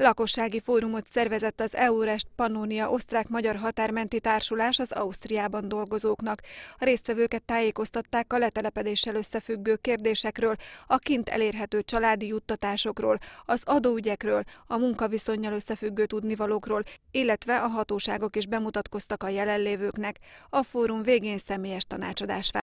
Lakossági fórumot szervezett az Eurest Pannonia Osztrák-Magyar Határmenti Társulás az Ausztriában dolgozóknak. A résztvevőket tájékoztatták a letelepedéssel összefüggő kérdésekről, a kint elérhető családi juttatásokról, az adóügyekről, a munkaviszonnyal összefüggő tudnivalókról, illetve a hatóságok is bemutatkoztak a jelenlévőknek. A fórum végén személyes tanácsadás